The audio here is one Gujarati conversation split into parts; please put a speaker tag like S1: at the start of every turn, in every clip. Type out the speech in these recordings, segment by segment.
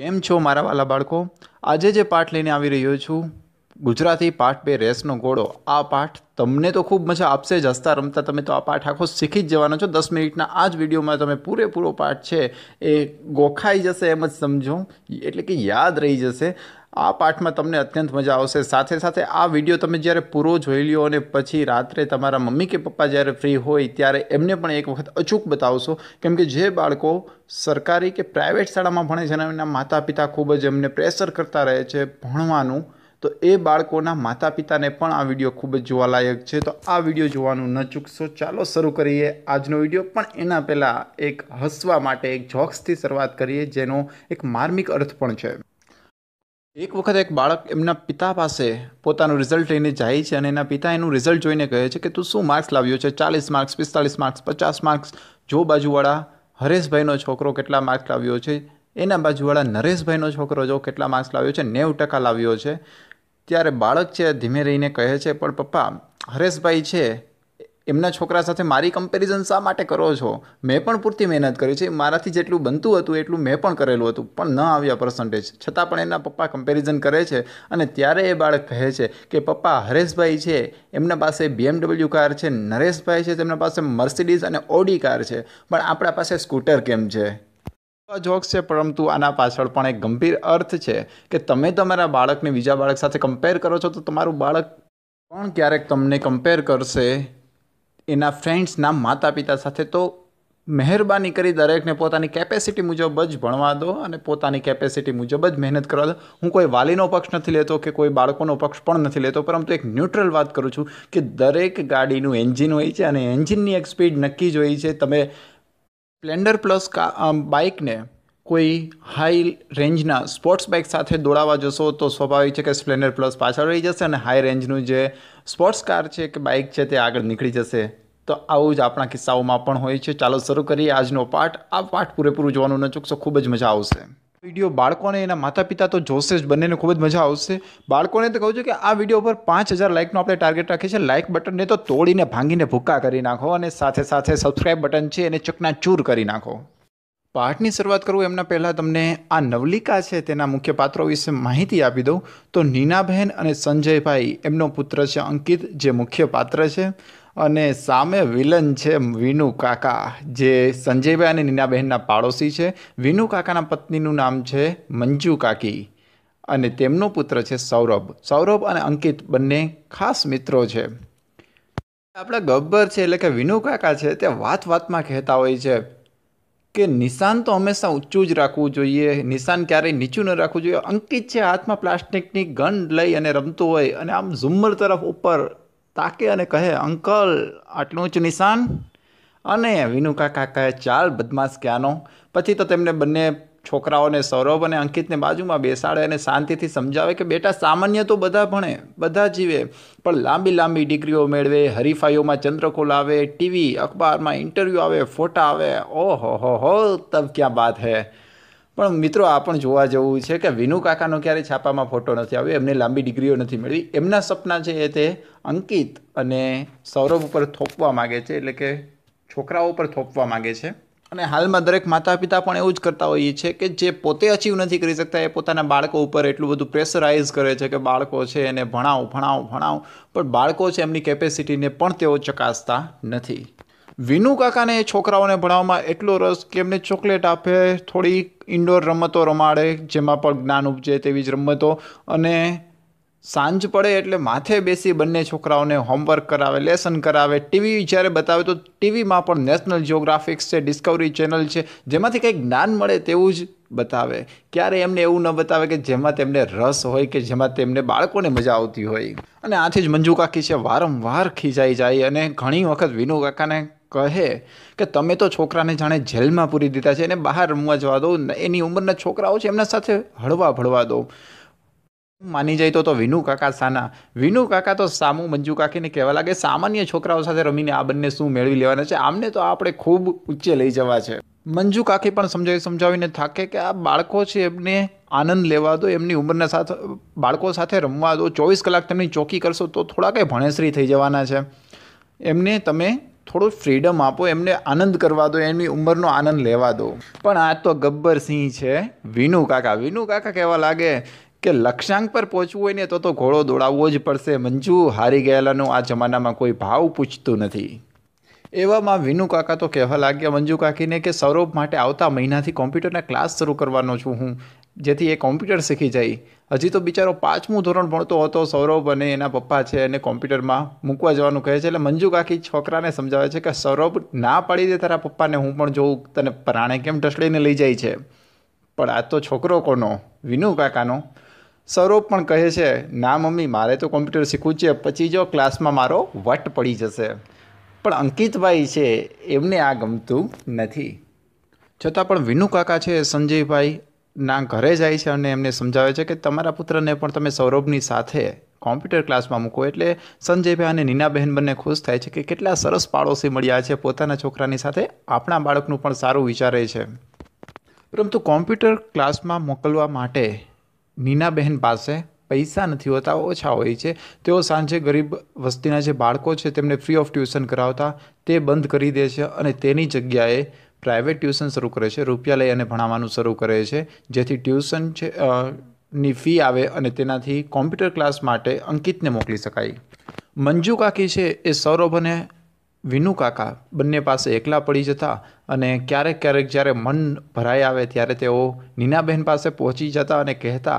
S1: કેમ છો મારા વાલા બાળકો આજે જે પાઠ લઈને આવી રહ્યો છું ગુજરાતી પાઠ બે રેસનો ઘોડો આ પાઠ તમને તો ખૂબ મજા આપશે જ હસતા રમતા તમે તો આ પાઠ આખો શીખી જ જવાનો છો દસ મિનિટના આ જ વિડીયોમાં તમે પૂરેપૂરો પાઠ છે એ ગોખાઈ જશે એમ જ સમજો એટલે કે યાદ રહી જશે આ પાઠમાં તમને અત્યંત મજા આવશે સાથે સાથે આ વિડીયો તમે જ્યારે પૂરો જોઈ લ્યો અને પછી રાત્રે તમારા મમ્મી કે પપ્પા જ્યારે ફ્રી હોય ત્યારે એમને પણ એક વખત અચૂક બતાવશો કેમકે જે બાળકો સરકારી કે પ્રાઇવેટ શાળામાં ભણે છે એના માતા પિતા ખૂબ જ એમને પ્રેશર કરતા રહે છે ભણવાનું તો એ બાળકોના માતા પિતાને પણ આ વિડીયો ખૂબ જ જોવાલાયક છે તો આ વિડીયો જોવાનું ન ચૂકશો ચાલો શરૂ કરીએ આજનો વિડીયો પણ એના પહેલાં એક હસવા માટે એક જોક્સથી શરૂઆત કરીએ જેનો એક માર્મિક અર્થ પણ છે એક વખત એક બાળક એમના પિતા પાસે પોતાનું રિઝલ્ટ લઈને જાય છે અને એના પિતા એનું રિઝલ્ટ જોઈને કહે છે કે તું શું માર્ક્સ લાવ્યો છે ચાલીસ માર્ક્સ પિસ્તાલીસ માર્ક્સ પચાસ માર્ક્સ જો બાજુવાળા હરેશભાઈનો છોકરો કેટલા માર્ક્સ લાવ્યો છે એના બાજુવાળા નરેશભાઈનો છોકરો જો કેટલા માર્ક્સ લાવ્યો છે નેવ ટકા લાવ્યો છે ત્યારે બાળક છે ધીમે રહીને કહે છે પણ પપ્પા હરેશભાઈ છે એમના છોકરા સાથે મારી કમ્પેરિઝન શા માટે કરો છો મેં પણ પૂરતી મહેનત કરી છે મારાથી જેટલું બનતું હતું એટલું મેં પણ કરેલું હતું પણ ન આવ્યા પર્સન્ટેજ છતાં પણ એના પપ્પા કમ્પેરિઝન કરે છે અને ત્યારે એ બાળક કહે છે કે પપ્પા હરેશભાઈ છે એમના પાસે બીએમડબલ્યુ કાર છે નરેશભાઈ છે તેમના પાસે મર્સિડીઝ અને ઓડી કાર છે પણ આપણા પાસે સ્કૂટર કેમ છે જોક્સ છે પરંતુ આના પાછળ પણ એક ગંભીર અર્થ છે કે તમે તમારા બાળકને બીજા બાળક સાથે કમ્પેર કરો છો તો તમારું બાળક પણ ક્યારેક તમને કમ્પેર કરશે એના ફ્રેન્ડ્સના માતા પિતા સાથે તો મહેરબાની કરી દરેકને પોતાની કેપેસિટી મુજબ જ ભણવા દો અને પોતાની કેપેસિટી મુજબ જ મહેનત કરવા દો હું કોઈ વાલીનો પક્ષ નથી લેતો કે કોઈ બાળકોનો પક્ષ પણ નથી લેતો પરંતુ એક ન્યુટ્રલ વાત કરું છું કે દરેક ગાડીનું એન્જિન હોય છે અને એન્જિનની એક સ્પીડ નક્કી જ હોય છે તમે સ્પ્લેન્ડર પ્લસ બાઇકને કોઈ હાઈ રેન્જના સ્પોર્ટ્સ બાઇક સાથે દોડાવા જશો તો સ્વાભાવિક છે કે સ્પ્લેન્ડર પ્લસ પાછળ રહી જશે અને હાઈ રેન્જનું જે સ્પોર્ટ્સ કાર છે કે બાઇક છે તે આગળ નીકળી જશે તો આવું જ આપણા કિસ્સાઓમાં પણ હોય છે ચાલો શરૂ કરીએ આજનો પાઠ આ પાઠ પૂરેપૂરું જોવાનું ન ચૂકશો ખૂબ જ મજા આવશે વિડીયો બાળકોને એના માતા પિતા તો જોશે જ બંનેને ખૂબ જ મજા આવશે બાળકોને તો કહું છું કે આ વિડીયો પર પાંચ હજાર લાઇકનો આપણે ટાર્ગેટ રાખીએ છીએ લાઇક બટનને તો તોડીને ભાંગીને ભૂક્કા કરી નાખો અને સાથે સાથે સબસ્ક્રાઇબ બટન છે એને ચૂર કરી નાખો પાઠની શરૂઆત કરું એમના પહેલાં તમને આ નવલિકા છે તેના મુખ્ય પાત્રો વિશે માહિતી આપી દઉં તો નીનાબહેન અને સંજયભાઈ એમનો પુત્ર છે અંકિત જે મુખ્ય પાત્ર છે અને સામે વિલન છે વિનુ કાકા જે સંજયભાઈ અને નીનાબહેનના પાડોશી છે વિનુ કાકાના પત્નીનું નામ છે મંજુ કાકી અને તેમનો પુત્ર છે સૌરભ સૌરભ અને અંકિત બંને ખાસ મિત્રો છે આપણા ગબ્બર છે એટલે કે વિનુ કાકા છે તે વાત વાતમાં કહેતા હોય છે કે નિશાન તો હંમેશા ઊંચું જ રાખવું જોઈએ નિશાન ક્યારેય નીચું ન રાખવું જોઈએ અંકિત છે હાથમાં પ્લાસ્ટિકની ગન લઈ અને રમતું હોય અને આમ ઝુમ્મર તરફ ઉપર તાકે અને કહે અંકલ આટલું જ નિશાન અને વિનુકા કહે ચાલ બદમાશ ક્યાંનો પછી તો તેમને બંને છોકરાઓને સૌરભ અને અંકિતને બાજુમાં બેસાડે અને શાંતિથી સમજાવે કે બેટા સામાન્ય તો બધા ભણે બધા જીવે પણ લાંબી લાંબી ડિગ્રીઓ મેળવે હરીફાઈઓમાં ચંદ્રકોલ આવે ટીવી અખબારમાં ઇન્ટરવ્યૂ આવે ફોટા આવે ઓહો હો તબ ક્યાં બાત હે પણ મિત્રો આ પણ જોવા જેવું છે કે વિનુ કાકાનો ક્યારેય છાપામાં ફોટો નથી આવ્યો એમને લાંબી ડિગ્રીઓ નથી મેળવી એમના સપના છે એ તે અંકિત અને સૌરભ ઉપર થોપવા માગે છે એટલે કે છોકરાઓ ઉપર થોપવા માગે છે અને હાલમાં દરેક માતા પિતા પણ એવું જ કરતા હોઈએ છે કે જે પોતે અચીવ નથી કરી શકતા એ પોતાના બાળકો ઉપર એટલું બધું પ્રેશરાઇઝ કરે છે કે બાળકો છે એને ભણાવ ભણાવ ભણાવો પણ બાળકો છે એમની કેપેસિટીને પણ તેઓ ચકાસતા નથી વિનુ કાકાને એ છોકરાઓને ભણાવવામાં એટલો રસ કે એમને ચોકલેટ આપે થોડી ઇન્ડોર રમતો રમાડે જેમાં પણ જ્ઞાન ઉપજે તેવી જ રમતો અને સાંજ પડે એટલે માથે બેસી બંને છોકરાઓને હોમવર્ક કરાવે લેસન કરાવે ટીવી જ્યારે બતાવે તો ટીવીમાં પણ નેશનલ જિયોગ્રાફિક્સ છે ડિસ્કવરી ચેનલ છે જેમાંથી કંઈક જ્ઞાન મળે તેવું જ બતાવે ક્યારે એમને એવું ન બતાવે કે જેમાં તેમને રસ હોય કે જેમાં તેમને બાળકોને મજા આવતી હોય અને આથી જ મંજુ કાકી છે વારંવાર ખીજાઈ જાય અને ઘણી વખત વિનુ કાકાને કહે કે તમે તો છોકરાને જાણે જેલમાં પૂરી દીધા છે એને બહાર રમવા જવા દો એની ઉંમરના છોકરાઓ છે એમના સાથે હળવા ભળવા દો માની જાય તો તો વિનુ કાકા સાના વિનુ કાકા તો સામુ મંજુ કાકીને કહેવા લાગે સામાન્ય છોકરાઓ સાથે રમીને આ બંને શું મેળવી લેવાના છે આમને તો આપણે ખૂબ ઊંચે લઈ જવા છે મંજુ કાકી પણ સમજાવી સમજાવીને થાકે કે આ બાળકો છે એમને આનંદ લેવા દો એમની ઉંમરના સાથે બાળકો સાથે રમવા દો ચોવીસ કલાક તેમની ચોકી કરશો તો થોડા કંઈ ભણેસરી થઈ જવાના છે એમને તમે થોડું ફ્રીડમ આપો એમને આનંદ કરવા દો એમની ઉંમરનો આનંદ લેવા દો પણ આ તો ગબ્બર સિંહ છે વિનુ કાકા વિનુ કાકા કહેવા લાગે કે લક્ષ્યાંક પર પહોંચવું હોય ને તો તો ઘોડો દોડાવવો જ પડશે મંજુ હારી ગયેલાનો આ જમાનામાં કોઈ ભાવ પૂછતું નથી એવામાં વિનુ કાકા તો કહેવા લાગ્યા મંજુ કાકીને કે સૌરભ માટે આવતા મહિનાથી કોમ્પ્યુટરના ક્લાસ શરૂ કરવાનો છું હું જેથી એ કોમ્પ્યુટર શીખી જાય હજી તો બિચારો પાંચમું ધોરણ ભણતો હતો સૌરભ અને એના પપ્પા છે એને કોમ્પ્યુટરમાં મૂકવા જવાનું કહે છે એટલે મંજુ કાકી છોકરાને સમજાવે છે કે સૌરભ ના પાડી દે તારા પપ્પાને હું પણ જોઉં તને પ્રાણે કેમ ટસડીને લઈ જાય છે પણ આ તો છોકરો કોનો વિનુ કાકાનો સૌરભ પણ કહે છે ના મમ્મી મારે તો કોમ્પ્યુટર શીખવું છે પછી જો ક્લાસમાં મારો વટ પડી જશે પણ અંકિતભાઈ છે એમને આ ગમતું નથી છતાં પણ વિનુ કાકા છે સંજયભાઈ ના ઘરે જાય છે અને એમને સમજાવે છે કે તમારા પુત્રને પણ તમે સૌરભની સાથે કોમ્પ્યુટર ક્લાસમાં મૂકો એટલે સંજયભાઈ અને નીનાબહેન બંને ખુશ થાય છે કે કેટલા સરસ પાડોશી મળ્યા છે પોતાના છોકરાની સાથે આપણા બાળકનું પણ સારું વિચારે છે પરંતુ કોમ્પ્યુટર ક્લાસમાં મોકલવા માટે નીનાબહેન પાસે પૈસા નથી હોતા ઓછા હોય છે તેઓ સાંજે ગરીબ વસ્તીના જે બાળકો છે તેમને ફ્રી ઓફ ટ્યુશન કરાવતા તે બંધ કરી દે છે અને તેની જગ્યાએ પ્રાઇવેટ ટ્યુશન શરૂ કરે છે રૂપિયા લઈ અને ભણાવવાનું શરૂ કરે છે જેથી ટ્યુશન છે ની ફી આવે અને તેનાથી કોમ્પ્યુટર ક્લાસ માટે અંકિતને મોકલી શકાય મંજુ કાકી છે એ સૌરભ વિનુકાકા બંને પાસે એકલા પડી જતા અને ક્યારેક ક્યારેક જ્યારે મન ભરાઈ આવે ત્યારે તેઓ નીનાબહેન પાસે પહોંચી જતા અને કહેતા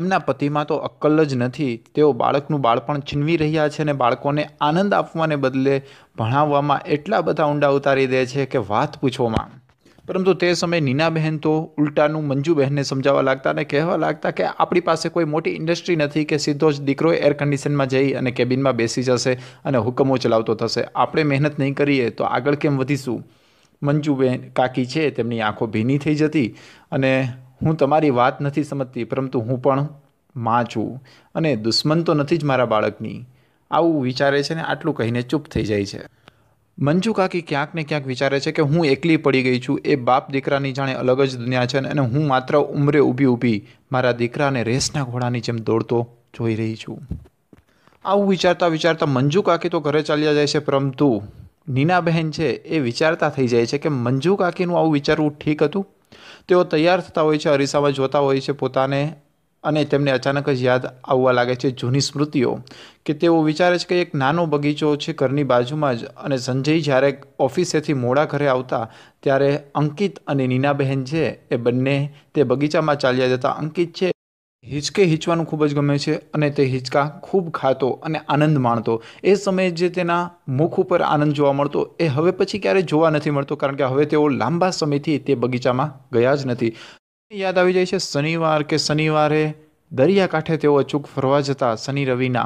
S1: એમના પતિમાં તો અક્કલ જ નથી તેઓ બાળકનું બાળપણ છીનવી રહ્યા છે અને બાળકોને આનંદ આપવાને બદલે ભણાવવામાં એટલા બધા ઊંડા ઉતારી દે છે કે વાત પૂછવામાં પરંતુ તે સમયે નીનાબહેન તો ઉલટાનું મંજુબહેનને સમજાવવા લાગતા અને કહેવા લાગતા કે આપણી પાસે કોઈ મોટી ઇન્ડસ્ટ્રી નથી કે સીધો જ દીકરો એર કન્ડિશનમાં જઈ અને કેબિનમાં બેસી જશે અને હુકમો ચલાવતો થશે આપણે મહેનત નહીં કરીએ તો આગળ કેમ વધીશું મંજુબહેન કાકી છે તેમની આંખો ભીની થઈ જતી અને હું તમારી વાત નથી સમજતી પરંતુ હું પણ માં છું અને દુશ્મન તો નથી જ મારા બાળકની આવું વિચારે છે ને આટલું કહીને ચૂપ થઈ જાય છે મંજુ કાકી ક્યાંક ને ક્યાંક વિચારે છે કે હું એકલી પડી ગઈ છું એ બાપ દીકરાની જાણે અલગ જ દુનિયા છે અને હું માત્ર ઉંમરે ઊભી ઊભી મારા દીકરાને રેસના ઘોડાની જેમ દોડતો જોઈ રહી છું આવું વિચારતા વિચારતા મંજુ કાકી તો ઘરે ચાલ્યા જાય છે પરંતુ નીનાબહેન છે એ વિચારતા થઈ જાય છે કે મંજુ કાકીનું આવું વિચારવું ઠીક હતું તેઓ તૈયાર થતા હોય છે અરીસામાં જોતા હોય છે પોતાને અને તેમને અચાનક જ યાદ આવવા લાગે છે જૂની સ્મૃતિઓ કે તેઓ વિચારે છે કે એક નાનો બગીચો છે ઘરની બાજુમાં જ અને સંજય જ્યારે ઓફિસેથી મોડા ઘરે આવતા ત્યારે અંકિત અને નીનાબહેન છે એ બંને તે બગીચામાં ચાલ્યા જતા અંકિત છે હિંચકે હિંચવાનું ખૂબ જ ગમે છે અને તે હિંચકા ખૂબ ખાતો અને આનંદ માણતો એ સમયે જે તેના મુખ ઉપર આનંદ જોવા મળતો એ હવે પછી ક્યારેય જોવા નથી મળતો કારણ કે હવે તેઓ લાંબા સમયથી તે બગીચામાં ગયા જ નથી યાદ આવી જાય છે શનિવાર કે શનિવારે દરિયાકાંઠે તેઓ અચૂક ફરવા જતા શનિ રવિના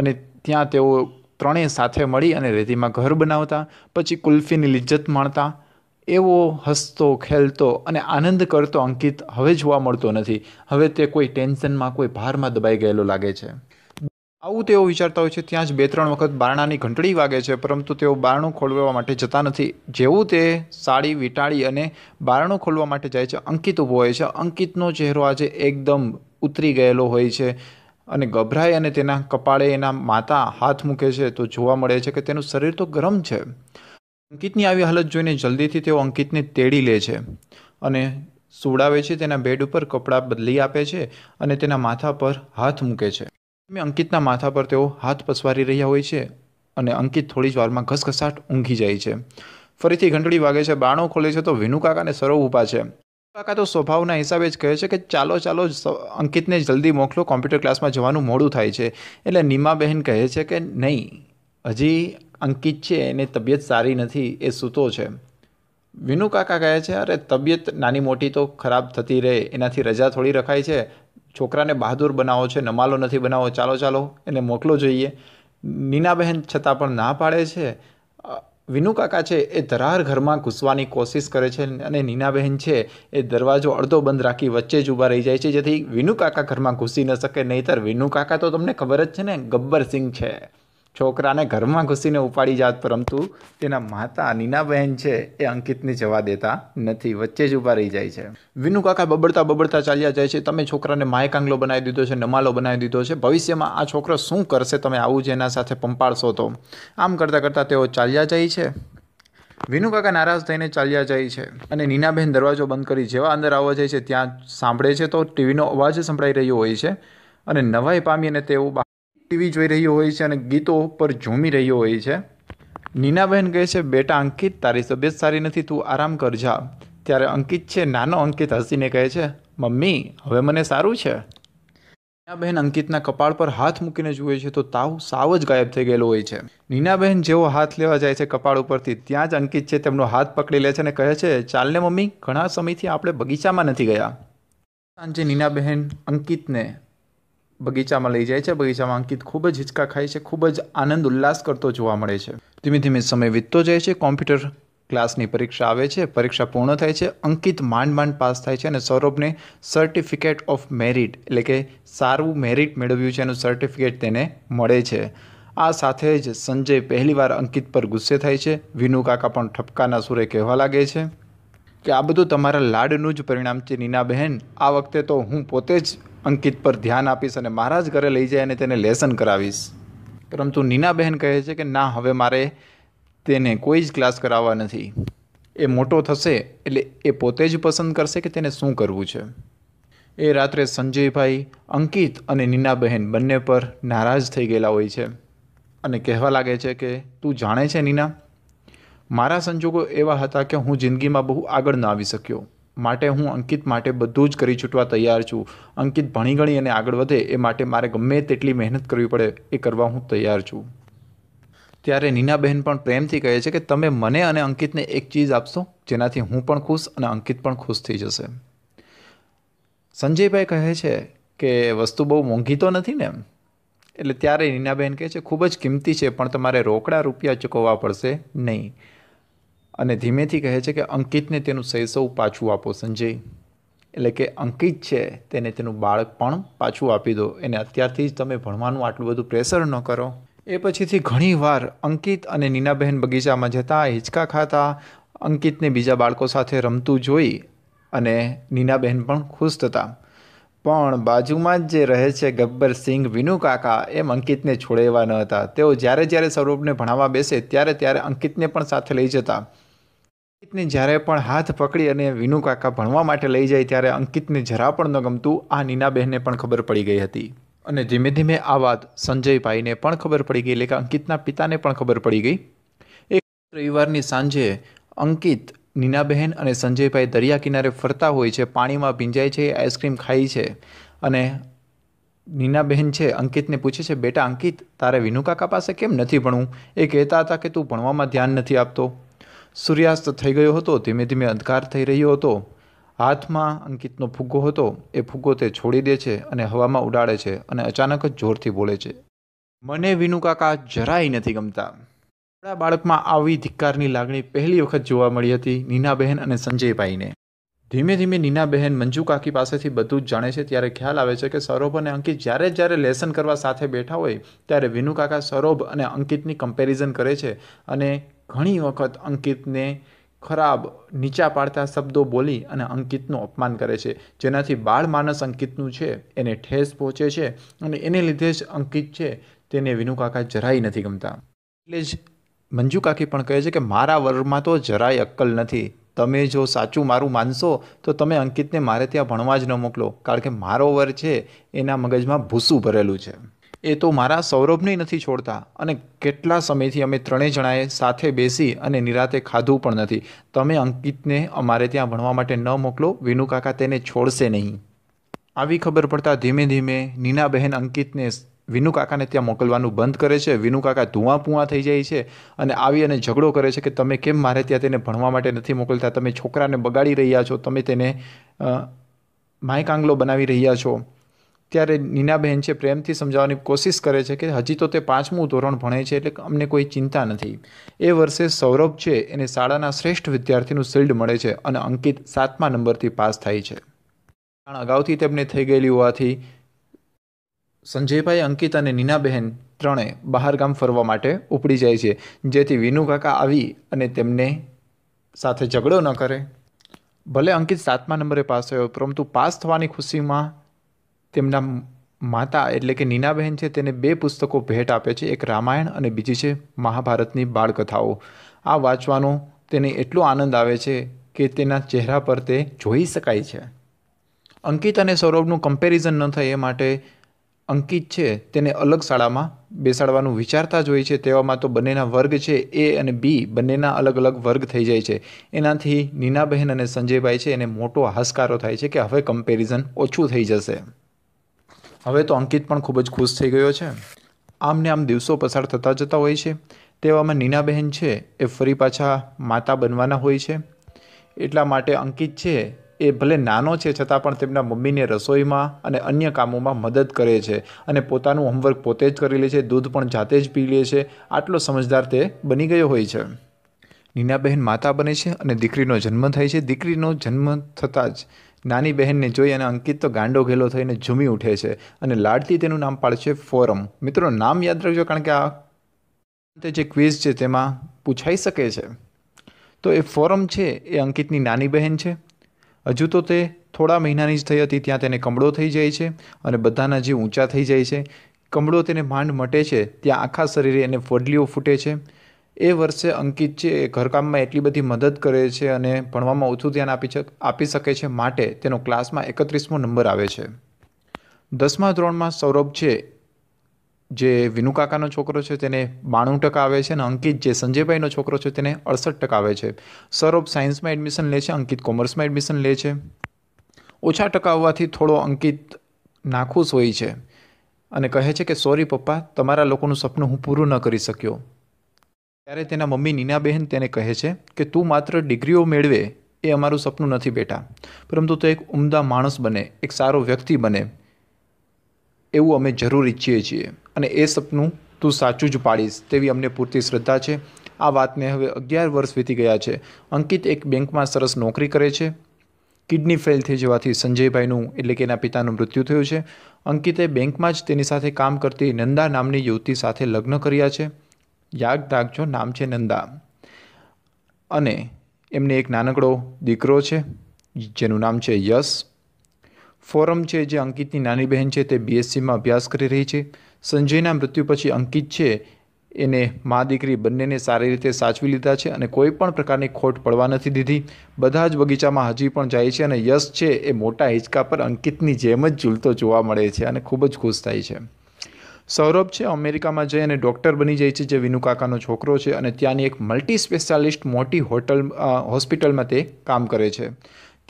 S1: અને ત્યાં તેઓ ત્રણેય સાથે મળી અને રેતીમાં ઘર બનાવતા પછી કુલ્ફીની લિજ્જત માણતા એવો હસતો ખેલતો અને આનંદ કરતો અંકિત હવે જોવા મળતો નથી હવે તે કોઈ ટેન્શનમાં કોઈ ભારમાં દબાઈ ગયેલો લાગે છે આવું તેઓ વિચારતા હોય છે ત્યાં જ બે ત્રણ વખત બારણાની ઘંટડી વાગે છે પરંતુ તેઓ બારણું ખોલવા માટે જતા નથી જેવું તે સાડી વીંટાળી અને બારણું ખોલવા માટે જાય છે અંકિત ઊભો હોય છે અંકિતનો ચહેરો આજે એકદમ ઉતરી ગયેલો હોય છે અને ગભરાય અને તેના કપાળે એના માતા હાથ મૂકે છે તો જોવા મળે છે કે તેનું શરીર તો ગરમ છે અંકિતની આવી હાલત જોઈને જલ્દીથી તેઓ અંકિતને તેડી લે છે અને સુવડાવે છે તેના બેડ ઉપર કપડાં બદલી આપે છે અને તેના માથા પર હાથ મૂકે છે મેં અંકિતના માથા પર તેઓ હાથ પસવારી રહ્યા હોય છે અને અંકિત થોડી જ વારમાં ઘસઘસાટ ઊંઘી જાય છે ફરીથી ઘંટડી વાગે છે બાણો ખોલે છે તો વિનુકાકાને સરો ઉભા છે કાકા તો સ્વભાવના હિસાબે જ કહે છે કે ચાલો ચાલો અંકિતને જલ્દી મોકલો કોમ્પ્યુટર ક્લાસમાં જવાનું મોડું થાય છે એટલે નિમાબહેન કહે છે કે નહીં હજી અંકિત છે એને તબિયત સારી નથી એ સૂતો છે વિનુકાકા કહે છે અરે તબિયત નાની મોટી તો ખરાબ થતી રહે એનાથી રજા થોડી રખાય છે છોકરાને બહાદુર બનાવો છે નમાલો નથી બનાવો ચાલો ચાલો એને મોકલો જોઈએ નીનાબહેન છતાં પણ ના પાડે છે વિનુ કાકા છે એ ધરાર ઘરમાં ઘૂસવાની કોશિશ કરે છે અને નીનાબહેન છે એ દરવાજો અડધો બંધ રાખી વચ્ચે જ ઊભા રહી જાય છે જેથી વિનુ કાકા ઘરમાં ઘૂસી ન શકે નહીતર વિનુકાકા તો તમને ખબર જ છે ને ગબ્બર સિંહ છે છોકરાને ઘરમાં ઘૂસીને ઉપાડી જાત પરંતુ તેના માતા નીનાબહેન છે એ અંકિતને જવા દેતા નથી વચ્ચે જ ઊભા રહી જાય છે વિનુ કાકા બબડતા બબડતા ચાલ્યા જાય છે તમે છોકરાને માયકાંગલો બનાવી દીધો છે નમાલો બનાવી દીધો છે ભવિષ્યમાં આ છોકરો શું કરશે તમે આવું જ એના સાથે પંપાળશો તો આમ કરતાં કરતાં તેઓ ચાલ્યા જાય છે વિનુ કાકા નારાજ થઈને ચાલ્યા જાય છે અને નીનાબહેન દરવાજો બંધ કરી જેવા અંદર આવવા જાય છે ત્યાં સાંભળે છે તો ટીવીનો અવાજ સંભળાઈ રહ્યો હોય છે અને નવાઈ પામી અને તેઓ ટીવી જોઈ રહ્યો હોય છે અને ગીતો પર ઝૂમી રહ્યો હોય છે નીનાબહેન કહે છે બેટા અંકિત તારી તબિયત સારી નથી તું આરામ કર જા ત્યારે અંકિત છે નાનો અંકિત હસીને કહે છે મમ્મી હવે મને સારું છે નીનાબહેન અંકિતના કપાળ પર હાથ મૂકીને જુએ છે તો તાવ સાવ જ ગાયબ થઈ ગયેલો હોય છે નીનાબહેન જેવો હાથ લેવા જાય છે કપાળ ઉપરથી ત્યાં જ અંકિત છે તેમનો હાથ પકડી લે છે અને કહે છે ચાલને મમ્મી ઘણા સમયથી આપણે બગીચામાં નથી ગયા સાંજે નીનાબહેન અંકિતને બગીચામાં લઈ જાય છે બગીચામાં અંકિત ખૂબ જ હિચકા ખાય છે ખૂબ જ આનંદ ઉલ્લાસ કરતો જોવા મળે છે ધીમે ધીમે સમય વીતતો જાય છે કોમ્પ્યુટર ક્લાસની પરીક્ષા આવે છે પરીક્ષા પૂર્ણ થાય છે અંકિત માંડ માંડ પાસ થાય છે અને સૌરભને સર્ટિફિકેટ ઓફ મેરિટ એટલે કે સારું મેરિટ મેળવ્યું છે એનું સર્ટિફિકેટ તેને મળે છે આ સાથે જ સંજય પહેલીવાર અંકિત પર ગુસ્સે થાય છે વિનુ કાકા પણ ઠપકાના સુરે કહેવા લાગે છે કે આ બધું તમારા લાડનું જ પરિણામ છે નીના બહેન આ વખતે તો હું પોતે જ અંકિત પર ધ્યાન આપીશ અને મહારાજ ઘરે લઈ જાય અને તેને લેસન કરાવીશ પરંતુ નીનાબહેન કહે છે કે ના હવે મારે તેને કોઈ જ ક્લાસ કરાવવા નથી એ મોટો થશે એટલે એ પોતે જ પસંદ કરશે કે તેને શું કરવું છે એ રાત્રે સંજયભાઈ અંકિત અને નીનાબહેન બંને પર નારાજ થઈ ગયેલા હોય છે અને કહેવા લાગે છે કે તું જાણે છે નીના મારા સંજોગો એવા હતા કે હું જિંદગીમાં બહુ આગળ ન આવી શક્યો માટે હું અંકિત માટે બધું જ કરી છૂટવા તૈયાર છું અંકિત ભણી ગણી અને આગળ વધે એ માટે મારે ગમે તેટલી મહેનત કરવી પડે એ કરવા હું તૈયાર છું ત્યારે નીનાબહેન પણ પ્રેમથી કહે છે કે તમે મને અને અંકિતને એક ચીજ આપશો જેનાથી હું પણ ખુશ અને અંકિત પણ ખુશ થઈ જશે સંજયભાઈ કહે છે કે વસ્તુ બહુ મોંઘી તો નથી ને એટલે ત્યારે નીનાબહેન કહે છે ખૂબ જ કિંમતી છે પણ તમારે રોકડા રૂપિયા ચૂકવવા પડશે નહીં અને ધીમેથી કહે છે કે અંકિતને તેનું શૈશવ પાછું આપો સંજય એટલે કે અંકિત છે તેને તેનું બાળક પણ પાછું આપી દો એને અત્યારથી જ તમે ભણવાનું આટલું બધું પ્રેશર ન કરો એ પછીથી ઘણીવાર અંકિત અને નીનાબહેન બગીચામાં જતા હિંચકા ખાતા અંકિતને બીજા બાળકો સાથે રમતું જોઈ અને નીનાબહેન પણ ખુશ થતા પણ બાજુમાં જ જે રહે છે ગબ્બર સિંઘ વિનુ કાકા એમ અંકિતને છોડેવા ન હતા તેઓ જ્યારે જ્યારે સ્વરૂપને ભણાવવા બેસે ત્યારે ત્યારે અંકિતને પણ સાથે લઈ જતા અંકિતને જ્યારે પણ હાથ પકડી અને વિનુકાકા ભણવા માટે લઈ જાય ત્યારે અંકિતને જરા પણ ન ગમતું આ નીનાબહેનને પણ ખબર પડી ગઈ હતી અને ધીમે ધીમે આ વાત સંજયભાઈને પણ ખબર પડી ગઈ એટલે કે અંકિતના પિતાને પણ ખબર પડી ગઈ એક રવિવારની સાંજે અંકિત નીનાબહેન અને સંજયભાઈ દરિયા કિનારે ફરતા હોય છે પાણીમાં ભીંજાય છે આઈસ્ક્રીમ ખાય છે અને નીનાબહેન છે અંકિતને પૂછે છે બેટા અંકિત તારે વિનુકાકા પાસે કેમ નથી ભણવું એ કહેતા હતા કે તું ભણવામાં ધ્યાન નથી આપતો સૂર્યાસ્ત થઈ ગયો હતો ધીમે ધીમે અંધકાર થઈ રહ્યો હતો હાથમાં અંકિતનો ફુગ્ગો હતો એ ફુગ્ગો તે છોડી દે છે અને હવામાં ઉડાડે છે અને અચાનક જ જોરથી બોલે છે મને વિનુકાકા જરાય નથી ગમતા આપણા બાળકમાં આવી ધિક્કારની લાગણી પહેલી વખત જોવા મળી હતી નીનાબહેન અને સંજયભાઈને ધીમે ધીમે નીનાબહેન મંજુ કાકી પાસેથી બધું જ જાણે છે ત્યારે ખ્યાલ આવે છે કે સૌરભ અને અંકિત જ્યારે જ્યારે લેસન કરવા સાથે બેઠા હોય ત્યારે વિનુકાકા કાકા સૌરભ અને અંકિતની કમ્પેરિઝન કરે છે અને ઘણી વખત અંકિતને ખરાબ નીચા પાડતા શબ્દો બોલી અને અંકિતનું અપમાન કરે છે જેનાથી બાળ માનસ અંકિતનું છે એને ઠેસ પહોંચે છે અને એને લીધે જ અંકિત છે તેને વિનુકાકા જરાય નથી ગમતા એટલે જ મંજુ કાકી પણ કહે છે કે મારા વર્ગમાં તો જરાય અક્કલ નથી તમે જો સાચું મારું માનશો તો તમે અંકિતને મારે ત્યાં ભણવા જ ન મોકલો કારણ કે મારો વર છે એના મગજમાં ભૂસું ભરેલું છે એ તો મારા સૌરભને નથી છોડતા અને કેટલા સમયથી અમે ત્રણેય જણાએ સાથે બેસી અને નિરાતે ખાધું પણ નથી તમે અંકિતને અમારે ત્યાં ભણવા માટે ન મોકલો વિનુકાકા તેને છોડશે નહીં આવી ખબર પડતા ધીમે ધીમે નીનાબહેન અંકિતને વિનુકાકાને ત્યાં મોકલવાનું બંધ કરે છે વિનુકાકા કાકા થઈ જાય છે અને આવી અને ઝઘડો કરે છે કે તમે કેમ મારે ત્યાં તેને ભણવા માટે નથી મોકલતા તમે છોકરાને બગાડી રહ્યા છો તમે તેને માયકાંગલો બનાવી રહ્યા છો ત્યારે નીનાબહેન છે પ્રેમથી સમજાવવાની કોશિશ કરે છે કે હજી તો તે પાંચમું ધોરણ ભણે છે એટલે અમને કોઈ ચિંતા નથી એ વર્ષે સૌરભ છે એને શાળાના શ્રેષ્ઠ વિદ્યાર્થીનું શિલ્ડ મળે છે અને અંકિત સાતમા નંબરથી પાસ થાય છે પણ અગાઉથી તેમને થઈ ગયેલી હોવાથી સંજયભાઈ અંકિત અને નીનાબહેન ત્રણે બહારગામ ફરવા માટે ઉપડી જાય છે જેથી વિનુ કાકા આવી અને તેમને સાથે ઝઘડો ન કરે ભલે અંકિત સાતમા નંબરે પાસ થયો પરંતુ પાસ થવાની ખુશીમાં તેમના માતા એટલે કે નીનાબહેન છે તેને બે પુસ્તકો ભેટ આપે છે એક રામાયણ અને બીજી છે મહાભારતની બાળકથાઓ આ વાંચવાનો તેને એટલો આનંદ આવે છે કે તેના ચહેરા પર તે જોઈ શકાય છે અંકિત અને સૌરભનું કમ્પેરિઝન ન થાય એ માટે અંકિત છે તેને અલગ શાળામાં બેસાડવાનું વિચારતા જ હોય છે તેવામાં તો બંનેના વર્ગ છે એ અને બી બંનેના અલગ અલગ વર્ગ થઈ જાય છે એનાથી નીનાબહેન અને સંજયભાઈ છે એને મોટો હાશકારો થાય છે કે હવે કમ્પેરિઝન ઓછું થઈ જશે હવે તો અંકિત પણ ખૂબ જ ખુશ થઈ ગયો છે આમને આમ દિવસો પસાર થતા જતા હોય છે તેવામાં નીનાબહેન છે એ ફરી પાછા માતા બનવાના હોય છે એટલા માટે અંકિત છે એ ભલે નાનો છે છતાં પણ તેમના મમ્મીને રસોઈમાં અને અન્ય કામોમાં મદદ કરે છે અને પોતાનું હોમવર્ક પોતે જ કરી લે છે દૂધ પણ જાતે જ પી લે છે આટલો સમજદાર તે બની ગયો હોય છે નીનાબહેન માતા બને છે અને દીકરીનો જન્મ થાય છે દીકરીનો જન્મ થતાં જ નાની બહેનને જોઈ અને અંકિત તો ગાંડો ઘેલો થઈને ઝૂમી ઉઠે છે અને લાડતી તેનું નામ પાડશે ફોરમ મિત્રો નામ યાદ રાખજો કારણ કે આ જે ક્વિઝ છે તેમાં પૂછાઈ શકે છે તો એ ફોરમ છે એ અંકિતની નાની બહેન છે હજુ તો તે થોડા મહિનાની જ થઈ હતી ત્યાં તેને કમળો થઈ જાય છે અને બધાના જે ઊંચા થઈ જાય છે કમળો તેને માંડ મટે છે ત્યાં આખા શરીરે એને ફોડલીઓ ફૂટે છે એ વર્ષે અંકિત છે એ ઘરકામમાં એટલી બધી મદદ કરે છે અને ભણવામાં ઓછું ધ્યાન આપી આપી શકે છે માટે તેનો ક્લાસમાં એકત્રીસમો નંબર આવે છે દસમા ધોરણમાં સૌરભ છે જે વિનુકાકાનો છોકરો છે તેને બાણું ટકા આવે છે અને અંકિત જે સંજયભાઈનો છોકરો છે તેને અડસઠ ટકા આવે છે સૌરભ સાયન્સમાં એડમિશન લે છે અંકિત કોમર્સમાં એડમિશન લે છે ઓછા ટકા હોવાથી થોડો અંકિત નાખુશ હોય છે અને કહે છે કે સોરી પપ્પા તમારા લોકોનું સપનું હું પૂરું ન કરી શક્યો ત્યારે તેના મમ્મી નીનાબહેન તેને કહે છે કે તું માત્ર ડિગ્રીઓ મેળવે એ અમારું સપનું નથી બેટા પરંતુ તો એક ઉમદા માણસ બને એક સારો વ્યક્તિ બને એવું અમે જરૂર ઈચ્છીએ છીએ અને એ સપનું તું સાચું જ પાડીશ તેવી અમને પૂરતી શ્રદ્ધા છે આ વાતને હવે અગિયાર વર્ષ વીતી ગયા છે અંકિત એક બેંકમાં સરસ નોકરી કરે છે કિડની ફેલ થઈ જવાથી સંજયભાઈનું એટલે કે એના પિતાનું મૃત્યુ થયું છે અંકિતે બેંકમાં જ તેની સાથે કામ કરતી નંદા નામની યુવતી સાથે લગ્ન કર્યા છે યાગ રાખજો નામ છે નંદા અને એમને એક નાનકડો દીકરો છે જેનું નામ છે યશ ફોરમ છે જે અંકિતની નાની બહેન છે તે બીએસસીમાં અભ્યાસ કરી રહી છે સંજયના મૃત્યુ પછી અંકિત છે એને મા દીકરી બંનેને સારી રીતે સાચવી લીધા છે અને કોઈ પણ પ્રકારની ખોટ પડવા નથી દીધી બધા જ બગીચામાં હજી પણ જાય છે અને યશ છે એ મોટા હિંચકા પર અંકિતની જેમ જ ઝૂલતો જોવા મળે છે અને ખૂબ જ ખુશ થાય છે સૌરભ છે અમેરિકામાં જઈ અને ડૉક્ટર બની જાય છે જે વિનુકાકાનો છોકરો છે અને ત્યાંની એક મલ્ટી સ્પેશિયાલિસ્ટ મોટી હોટલ હોસ્પિટલમાં તે કામ કરે છે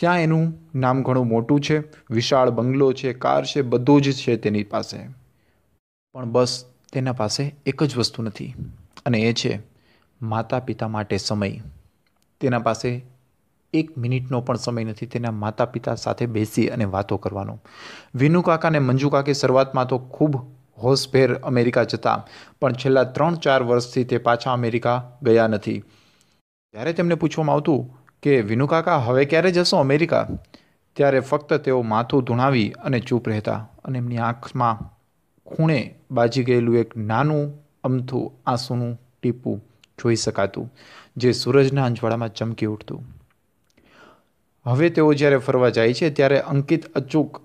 S1: ત્યાં એનું નામ ઘણું મોટું છે વિશાળ બંગલો છે કાર છે બધું જ છે તેની પાસે પણ બસ તેના પાસે એક જ વસ્તુ નથી અને એ છે માતા પિતા માટે સમય તેના પાસે એક મિનિટનો પણ સમય નથી તેના માતા પિતા સાથે બેસી અને વાતો કરવાનો વિનુ કાકા અને મંજુ શરૂઆતમાં તો ખૂબ હોશભેર અમેરિકા જતા પણ છેલ્લા ત્રણ ચાર વર્ષથી તે પાછા અમેરિકા ગયા નથી જ્યારે તેમને પૂછવામાં આવતું કે વિનુકાકા હવે ક્યારે જશો અમેરિકા ત્યારે ફક્ત તેઓ માથું ધૂણાવી અને ચૂપ રહેતા અને એમની આંખમાં ખૂણે બાજી ગયેલું એક નાનું અમથું આંસુનું ટીપું જોઈ શકાતું જે સૂરજના અંજવાળામાં ચમકી ઉઠતું હવે તેઓ જ્યારે ફરવા જાય છે ત્યારે અંકિત અચૂક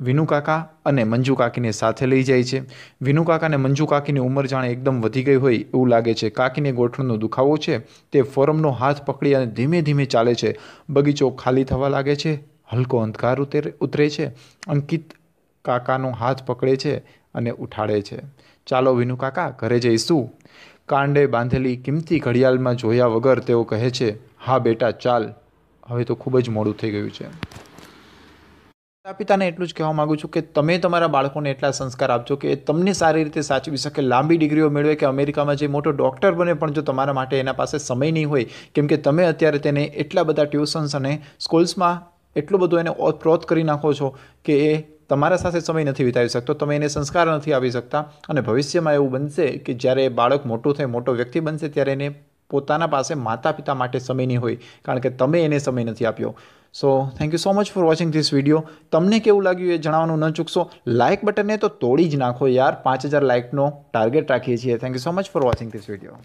S1: વિનુકાકા અને મંજુકાકીને સાથે લઈ જાય છે વિનુકાકા અને મંજુકાકીની ઉંમર જાણે એકદમ વધી ગઈ હોય એવું લાગે છે કાકીને ગોઠણનો દુખાવો છે તે ફોરમનો હાથ પકડી અને ધીમે ધીમે ચાલે છે બગીચો ખાલી થવા લાગે છે હલકો અંધકાર ઉતરે ઉતરે છે અંકિત કાકાનો હાથ પકડે છે અને ઉઠાડે છે ચાલો વિનુકાકા ઘરે જઈશું કાંડે બાંધેલી કિંમતી ઘડિયાળમાં જોયા વગર તેઓ કહે છે હા બેટા ચાલ હવે તો ખૂબ જ મોડું થઈ ગયું છે માતા પિતાને એટલું જ કહેવા માગું છું કે તમે તમારા બાળકોને એટલા સંસ્કાર આપજો કે તમને સારી રીતે સાચવી શકે લાંબી ડિગ્રીઓ મેળવે કે અમેરિકામાં જે મોટો ડૉક્ટર બને પણ જો તમારા માટે એના પાસે સમય નહીં હોય કેમ કે તમે અત્યારે તેને એટલા બધા ટ્યુશન્સ અને સ્કૂલ્સમાં એટલું બધું એને ઓતપ્રોત કરી નાખો છો કે એ તમારા સાથે સમય નથી વિતાવી શકતો તમે એને સંસ્કાર નથી આવી શકતા અને ભવિષ્યમાં એવું બનશે કે જ્યારે એ બાળક મોટું થાય મોટો વ્યક્તિ બનશે ત્યારે એને પોતાના પાસે માતા પિતા માટે સમય નહીં હોય કારણ કે તમે એને સમય નથી આપ્યો so thank you so much for watching this video તમને કેવું લાગ્યું એ જણાવવાનું ન ચૂકશો લાઇક બટનને તો તોડી જ નાખો યાર પાંચ હજાર લાઇકનો ટાર્ગેટ રાખીએ છીએ thank you so much for watching this video